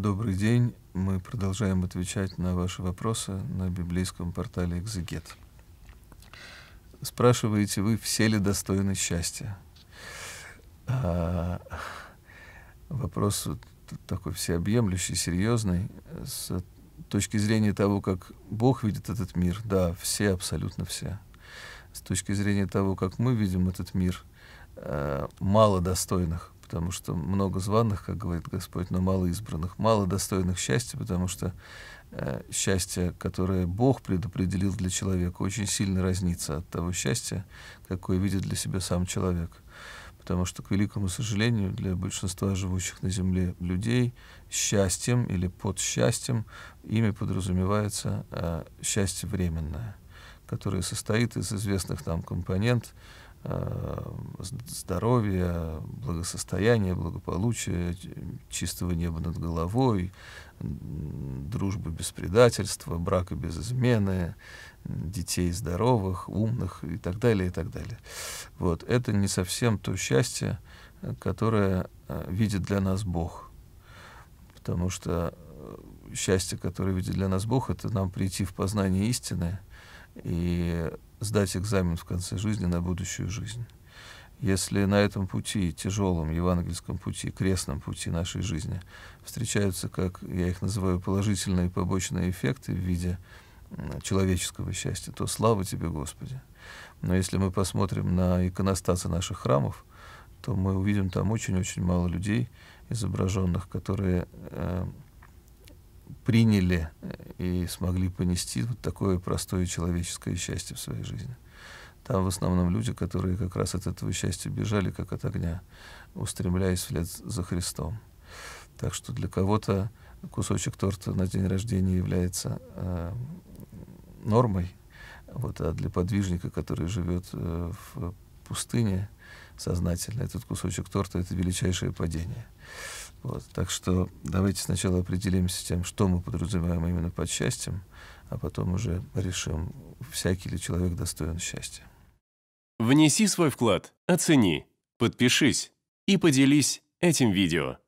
Добрый день. Мы продолжаем отвечать на ваши вопросы на библейском портале «Экзегет». Спрашиваете вы, все ли достойны счастья? А, вопрос такой всеобъемлющий, серьезный. С точки зрения того, как Бог видит этот мир, да, все, абсолютно все. С точки зрения того, как мы видим этот мир, а, мало достойных, потому что много званых, как говорит Господь, но мало избранных, мало достойных счастья, потому что э, счастье, которое Бог предопределил для человека, очень сильно разнится от того счастья, какое видит для себя сам человек. Потому что, к великому сожалению, для большинства живущих на Земле людей счастьем или под счастьем ими подразумевается э, счастье временное, которое состоит из известных нам компонент, Э, здоровья, благосостояния, благополучия, чистого неба над головой, дружбы без предательства, брака без измены, детей здоровых, умных и так далее, и так далее. Вот. Это не совсем то счастье, которое э, видит для нас Бог. Потому что э, счастье, которое видит для нас Бог, это нам прийти в познание истины и сдать экзамен в конце жизни на будущую жизнь. Если на этом пути, тяжелом евангельском пути, крестном пути нашей жизни, встречаются, как я их называю, положительные побочные эффекты в виде человеческого счастья, то слава Тебе, Господи. Но если мы посмотрим на иконостасы наших храмов, то мы увидим там очень-очень мало людей, изображенных, которые э, приняли и смогли понести вот такое простое человеческое счастье в своей жизни. Там в основном люди, которые как раз от этого счастья бежали, как от огня, устремляясь вслед за Христом. Так что для кого-то кусочек торта на день рождения является э, нормой, вот, а для подвижника, который живет э, в пустыне сознательно, этот кусочек торта — это величайшее падение. Вот, так что давайте сначала определимся с тем, что мы подразумеваем именно под счастьем, а потом уже решим, всякий ли человек достоин счастья. Внеси свой вклад, оцени, подпишись и поделись этим видео.